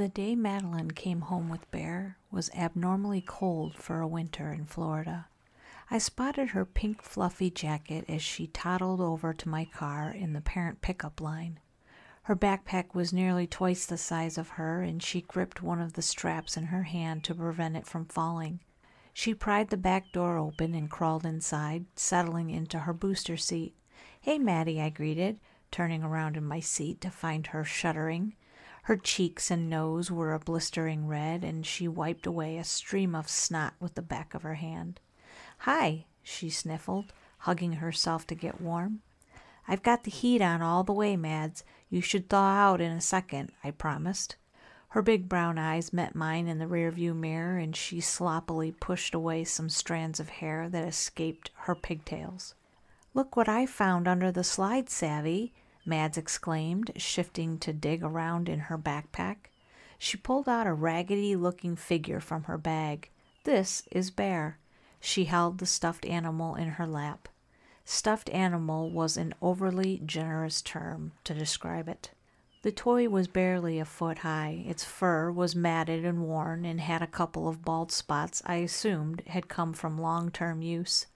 The day Madeline came home with Bear was abnormally cold for a winter in Florida. I spotted her pink fluffy jacket as she toddled over to my car in the parent pickup line. Her backpack was nearly twice the size of her, and she gripped one of the straps in her hand to prevent it from falling. She pried the back door open and crawled inside, settling into her booster seat. Hey, Maddie, I greeted, turning around in my seat to find her shuddering. Her cheeks and nose were a blistering red, and she wiped away a stream of snot with the back of her hand. Hi, she sniffled, hugging herself to get warm. I've got the heat on all the way, Mads. You should thaw out in a second, I promised. Her big brown eyes met mine in the rearview mirror, and she sloppily pushed away some strands of hair that escaped her pigtails. Look what I found under the slide, Savvy, Mads exclaimed, shifting to dig around in her backpack. She pulled out a raggedy looking figure from her bag. This is Bear. She held the stuffed animal in her lap. Stuffed animal was an overly generous term to describe it. The toy was barely a foot high. Its fur was matted and worn and had a couple of bald spots I assumed had come from long term use.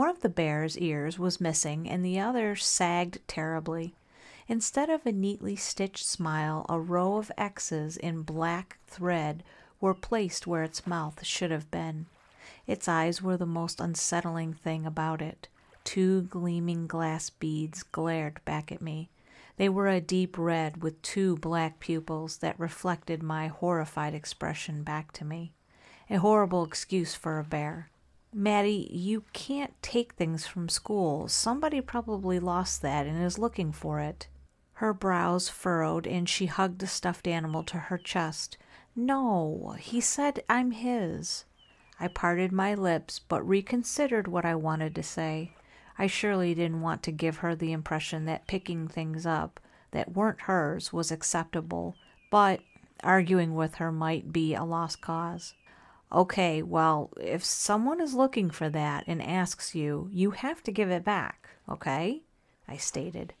One of the bear's ears was missing and the other sagged terribly. Instead of a neatly stitched smile, a row of X's in black thread were placed where its mouth should have been. Its eyes were the most unsettling thing about it. Two gleaming glass beads glared back at me. They were a deep red with two black pupils that reflected my horrified expression back to me. A horrible excuse for a bear. Maddie, you can't take things from school. Somebody probably lost that and is looking for it. Her brows furrowed, and she hugged the stuffed animal to her chest. No, he said I'm his. I parted my lips, but reconsidered what I wanted to say. I surely didn't want to give her the impression that picking things up that weren't hers was acceptable, but arguing with her might be a lost cause. Okay, well, if someone is looking for that and asks you, you have to give it back, okay? I stated.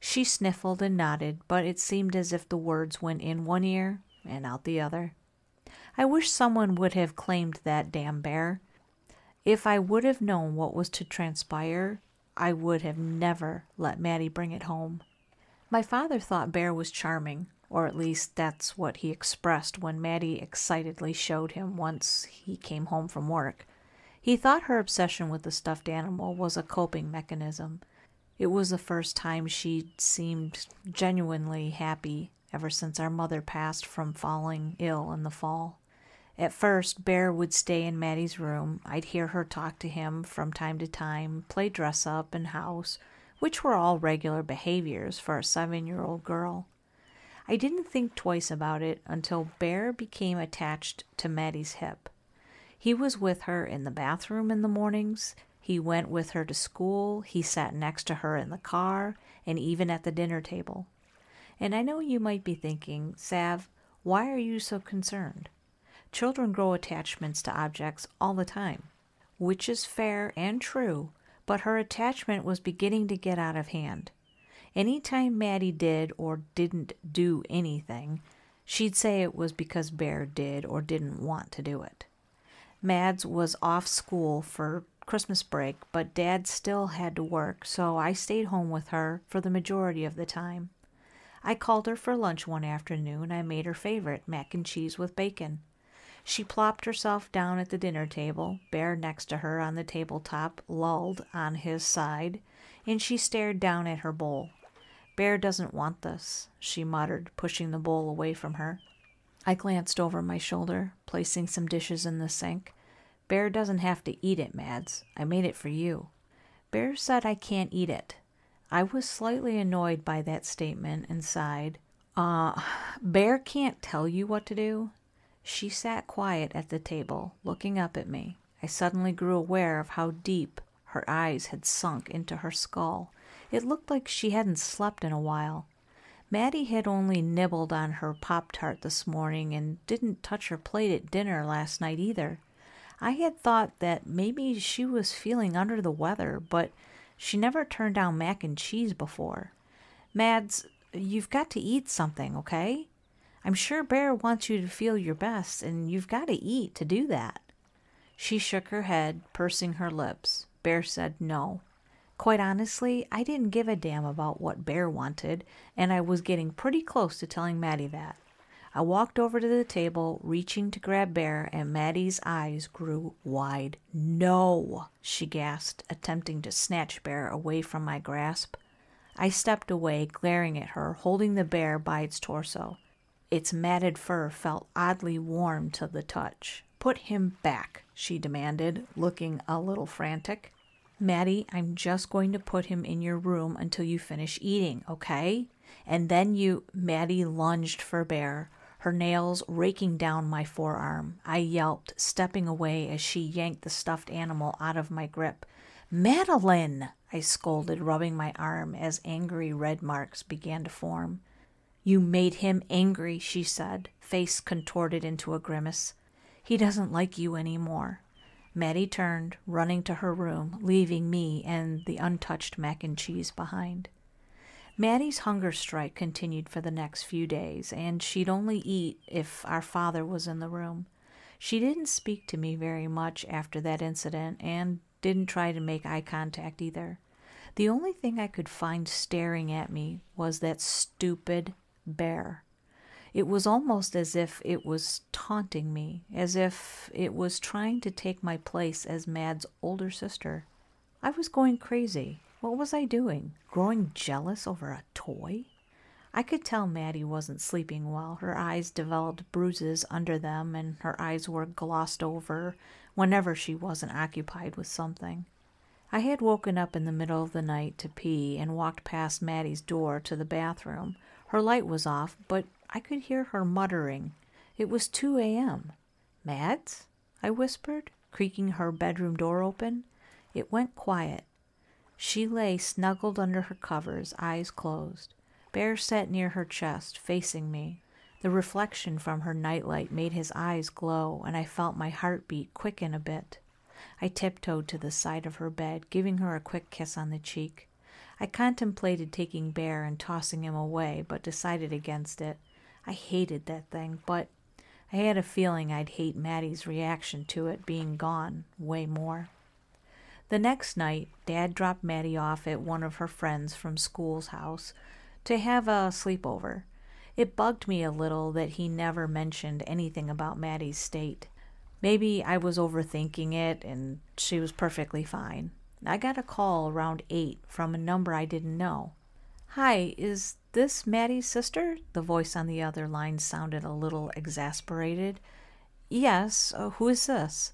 She sniffled and nodded, but it seemed as if the words went in one ear and out the other. I wish someone would have claimed that damn bear. If I would have known what was to transpire, I would have never let Mattie bring it home. My father thought Bear was charming, or at least that's what he expressed when Maddie excitedly showed him once he came home from work. He thought her obsession with the stuffed animal was a coping mechanism. It was the first time she'd seemed genuinely happy ever since our mother passed from falling ill in the fall. At first, Bear would stay in Maddie's room. I'd hear her talk to him from time to time, play dress up and house, which were all regular behaviors for a seven year old girl. I didn't think twice about it until Bear became attached to Mattie's hip. He was with her in the bathroom in the mornings, he went with her to school, he sat next to her in the car, and even at the dinner table. And I know you might be thinking, Sav, why are you so concerned? Children grow attachments to objects all the time, which is fair and true, but her attachment was beginning to get out of hand. Anytime Maddie did or didn't do anything, she'd say it was because Bear did or didn't want to do it. Mads was off school for Christmas break, but Dad still had to work, so I stayed home with her for the majority of the time. I called her for lunch one afternoon. I made her favorite mac and cheese with bacon. She plopped herself down at the dinner table, Bear next to her on the tabletop, lulled on his side, and she stared down at her bowl. Bear doesn't want this, she muttered, pushing the bowl away from her. I glanced over my shoulder, placing some dishes in the sink. Bear doesn't have to eat it, Mads. I made it for you. Bear said I can't eat it. I was slightly annoyed by that statement and sighed. Uh, Bear can't tell you what to do. She sat quiet at the table, looking up at me. I suddenly grew aware of how deep her eyes had sunk into her skull it looked like she hadn't slept in a while. Maddie had only nibbled on her Pop Tart this morning and didn't touch her plate at dinner last night either. I had thought that maybe she was feeling under the weather, but she never turned down mac and cheese before. Mads, you've got to eat something, okay? I'm sure Bear wants you to feel your best, and you've got to eat to do that. She shook her head, pursing her lips. Bear said no. Quite honestly, I didn't give a damn about what Bear wanted, and I was getting pretty close to telling Maddie that. I walked over to the table, reaching to grab Bear, and Maddie's eyes grew wide. No, she gasped, attempting to snatch Bear away from my grasp. I stepped away, glaring at her, holding the bear by its torso. Its matted fur felt oddly warm to the touch. Put him back, she demanded, looking a little frantic. Maddie, I'm just going to put him in your room until you finish eating, okay? And then you, Maddie lunged for Bear, her nails raking down my forearm. I yelped, stepping away as she yanked the stuffed animal out of my grip. Madeline, I scolded, rubbing my arm as angry red marks began to form. You made him angry, she said, face contorted into a grimace. He doesn't like you any more. Mattie turned, running to her room, leaving me and the untouched mac and cheese behind. Mattie's hunger strike continued for the next few days, and she'd only eat if our father was in the room. She didn't speak to me very much after that incident and didn't try to make eye contact either. The only thing I could find staring at me was that stupid bear. It was almost as if it was taunting me, as if it was trying to take my place as Mad's older sister. I was going crazy. What was I doing? Growing jealous over a toy? I could tell Maddie wasn't sleeping well. Her eyes developed bruises under them, and her eyes were glossed over whenever she wasn't occupied with something. I had woken up in the middle of the night to pee and walked past Maddie's door to the bathroom. Her light was off, but I could hear her muttering. It was 2 a.m. Mads? I whispered, creaking her bedroom door open. It went quiet. She lay snuggled under her covers, eyes closed. Bear sat near her chest, facing me. The reflection from her nightlight made his eyes glow, and I felt my heartbeat quicken a bit. I tiptoed to the side of her bed, giving her a quick kiss on the cheek. I contemplated taking Bear and tossing him away, but decided against it. I hated that thing, but I had a feeling I'd hate Maddie's reaction to it being gone way more. The next night, Dad dropped Maddie off at one of her friends from school's house to have a sleepover. It bugged me a little that he never mentioned anything about Maddie's state. Maybe I was overthinking it and she was perfectly fine. I got a call around 8 from a number I didn't know. Hi, is this Mattie's sister? The voice on the other line sounded a little exasperated. Yes, uh, who is this?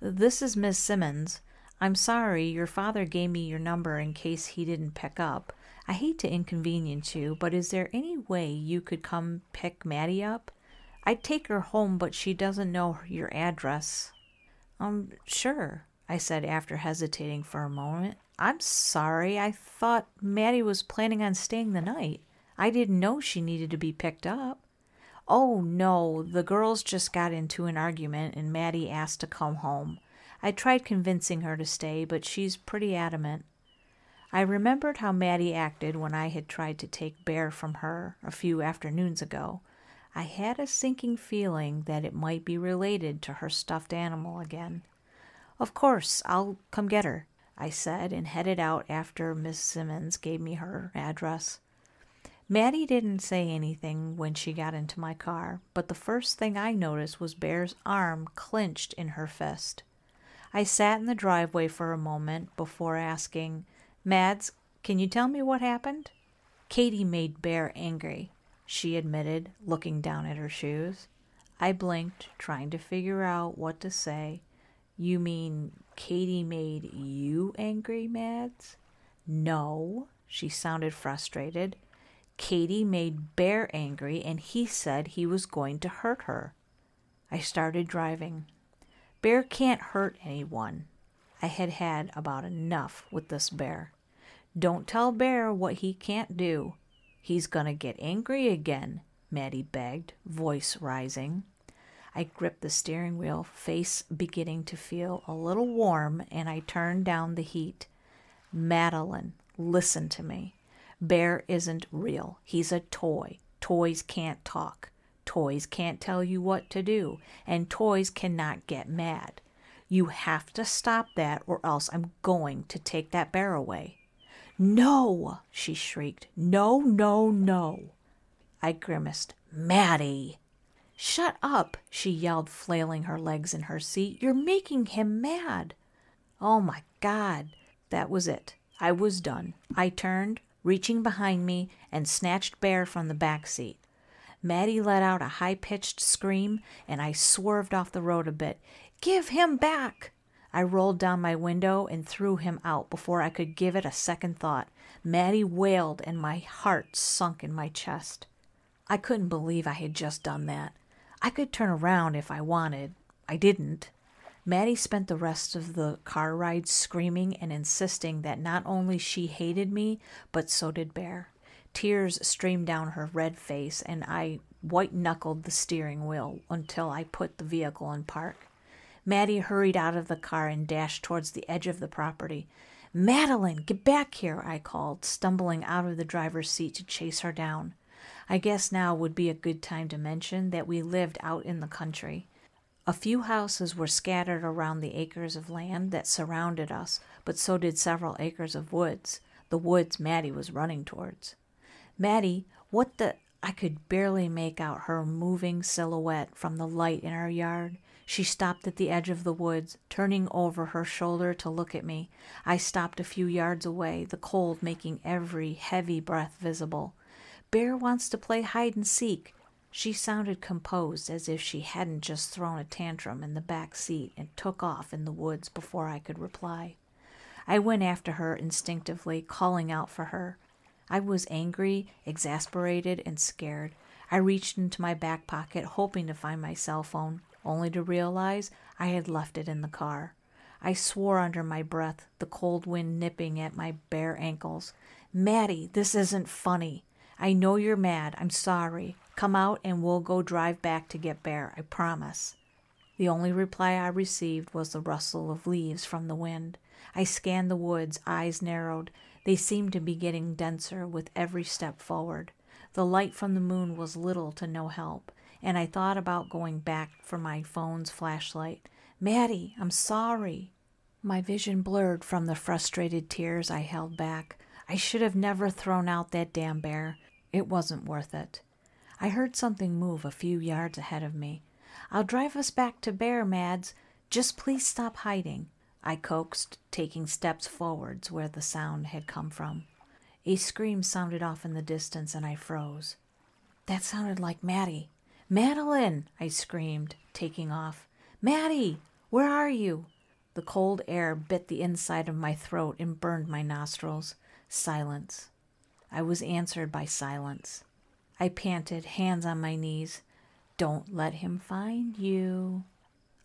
This is Miss Simmons. I'm sorry, your father gave me your number in case he didn't pick up. I hate to inconvenience you, but is there any way you could come pick Mattie up? I'd take her home, but she doesn't know your address. Um, sure, I said after hesitating for a moment. I'm sorry, I thought Maddie was planning on staying the night. I didn't know she needed to be picked up. Oh no, the girls just got into an argument and Maddie asked to come home. I tried convincing her to stay, but she's pretty adamant. I remembered how Maddie acted when I had tried to take Bear from her a few afternoons ago. I had a sinking feeling that it might be related to her stuffed animal again. Of course, I'll come get her. I said and headed out after Miss Simmons gave me her address. Maddie didn't say anything when she got into my car, but the first thing I noticed was Bear's arm clenched in her fist. I sat in the driveway for a moment before asking, Mads, can you tell me what happened? Katie made Bear angry, she admitted, looking down at her shoes. I blinked, trying to figure out what to say, you mean Katie made you angry, Mads? No, she sounded frustrated. Katie made Bear angry, and he said he was going to hurt her. I started driving. Bear can't hurt anyone. I had had about enough with this bear. Don't tell Bear what he can't do. He's going to get angry again, Maddie begged, voice rising. I gripped the steering wheel, face beginning to feel a little warm, and I turned down the heat. Madeline, listen to me. Bear isn't real. He's a toy. Toys can't talk. Toys can't tell you what to do, and toys cannot get mad. You have to stop that, or else I'm going to take that bear away. No, she shrieked. No, no, no. I grimaced. Maddie, Shut up, she yelled, flailing her legs in her seat. You're making him mad. Oh my God. That was it. I was done. I turned, reaching behind me, and snatched Bear from the back seat. Maddie let out a high pitched scream, and I swerved off the road a bit. Give him back! I rolled down my window and threw him out before I could give it a second thought. Maddie wailed, and my heart sunk in my chest. I couldn't believe I had just done that. I could turn around if I wanted. I didn't. Maddie spent the rest of the car ride screaming and insisting that not only she hated me, but so did Bear. Tears streamed down her red face, and I white knuckled the steering wheel until I put the vehicle in park. Maddie hurried out of the car and dashed towards the edge of the property. Madeline, get back here, I called, stumbling out of the driver's seat to chase her down. I guess now would be a good time to mention that we lived out in the country. A few houses were scattered around the acres of land that surrounded us, but so did several acres of woods, the woods Mattie was running towards. Mattie, what the? I could barely make out her moving silhouette from the light in our yard. She stopped at the edge of the woods, turning over her shoulder to look at me. I stopped a few yards away, the cold making every heavy breath visible. Bear wants to play hide and seek. She sounded composed as if she hadn't just thrown a tantrum in the back seat and took off in the woods before I could reply. I went after her instinctively, calling out for her. I was angry, exasperated, and scared. I reached into my back pocket, hoping to find my cell phone, only to realize I had left it in the car. I swore under my breath, the cold wind nipping at my bare ankles. Mattie, this isn't funny. I know you're mad. I'm sorry. Come out and we'll go drive back to get Bear. I promise. The only reply I received was the rustle of leaves from the wind. I scanned the woods, eyes narrowed. They seemed to be getting denser with every step forward. The light from the moon was little to no help, and I thought about going back for my phone's flashlight. Maddie, I'm sorry. My vision blurred from the frustrated tears I held back. I should have never thrown out that damn bear. It wasn't worth it. I heard something move a few yards ahead of me. I'll drive us back to Bear, Mads. Just please stop hiding, I coaxed, taking steps forwards where the sound had come from. A scream sounded off in the distance, and I froze. That sounded like Maddie, Madeline, I screamed, taking off. Maddie, where are you? The cold air bit the inside of my throat and burned my nostrils. Silence. I was answered by silence. I panted, hands on my knees. Don't let him find you.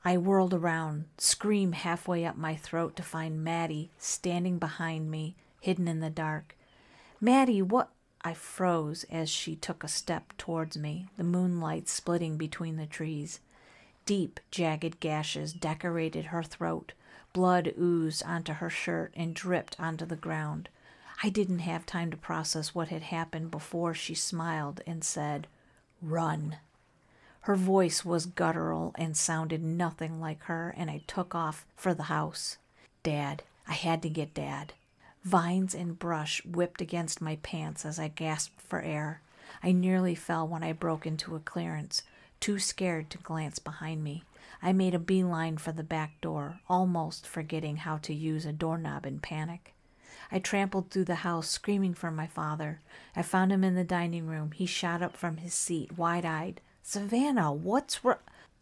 I whirled around, scream halfway up my throat to find Maddie standing behind me, hidden in the dark. Maddie, what? I froze as she took a step towards me, the moonlight splitting between the trees. Deep, jagged gashes decorated her throat. Blood oozed onto her shirt and dripped onto the ground. I didn't have time to process what had happened before she smiled and said, Run. Her voice was guttural and sounded nothing like her, and I took off for the house. Dad, I had to get Dad. Vines and brush whipped against my pants as I gasped for air. I nearly fell when I broke into a clearance, too scared to glance behind me. I made a beeline for the back door, almost forgetting how to use a doorknob in panic. I trampled through the house, screaming for my father. I found him in the dining room. He shot up from his seat, wide eyed. Savannah, what's wrong?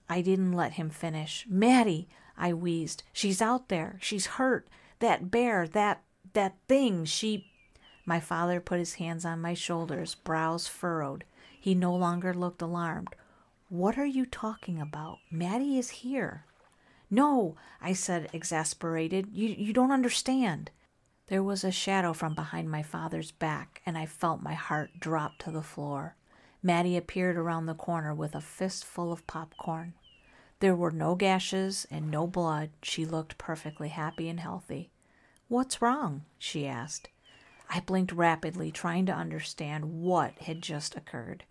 I didn't let him finish. Maddie, I wheezed. She's out there. She's hurt. That bear, that, that thing, she. My father put his hands on my shoulders, brows furrowed. He no longer looked alarmed. What are you talking about? Maddie is here. No, I said, exasperated. You, you don't understand. There was a shadow from behind my father's back, and I felt my heart drop to the floor. Mattie appeared around the corner with a fistful of popcorn. There were no gashes and no blood. She looked perfectly happy and healthy. What's wrong? she asked. I blinked rapidly, trying to understand what had just occurred.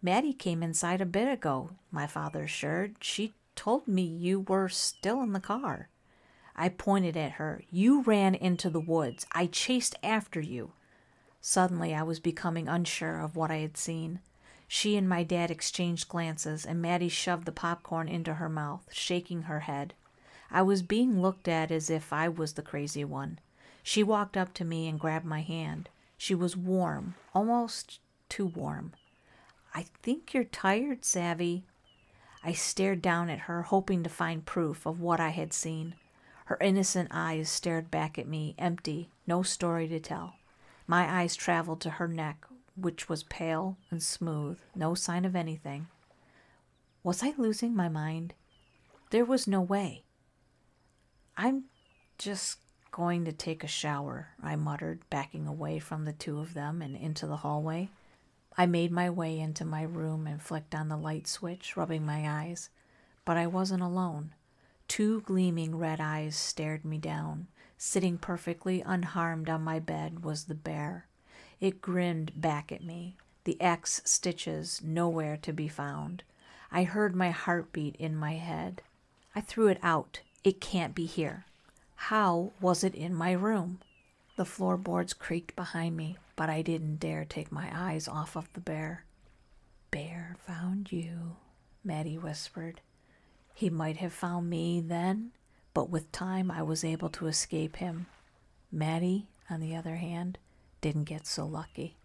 Mattie came inside a bit ago, my father assured. She told me you were still in the car. I pointed at her. You ran into the woods. I chased after you. Suddenly, I was becoming unsure of what I had seen. She and my dad exchanged glances, and Maddie shoved the popcorn into her mouth, shaking her head. I was being looked at as if I was the crazy one. She walked up to me and grabbed my hand. She was warm, almost too warm. I think you're tired, Savvy. I stared down at her, hoping to find proof of what I had seen. Her innocent eyes stared back at me, empty, no story to tell. My eyes traveled to her neck, which was pale and smooth, no sign of anything. Was I losing my mind? There was no way. I'm just going to take a shower, I muttered, backing away from the two of them and into the hallway. I made my way into my room and flicked on the light switch, rubbing my eyes. But I wasn't alone. Two gleaming red eyes stared me down. Sitting perfectly unharmed on my bed was the bear. It grinned back at me, the axe stitches nowhere to be found. I heard my heartbeat in my head. I threw it out. It can't be here. How was it in my room? The floorboards creaked behind me, but I didn't dare take my eyes off of the bear. Bear found you, Maddie whispered. He might have found me then, but with time I was able to escape him. Maddie, on the other hand, didn't get so lucky.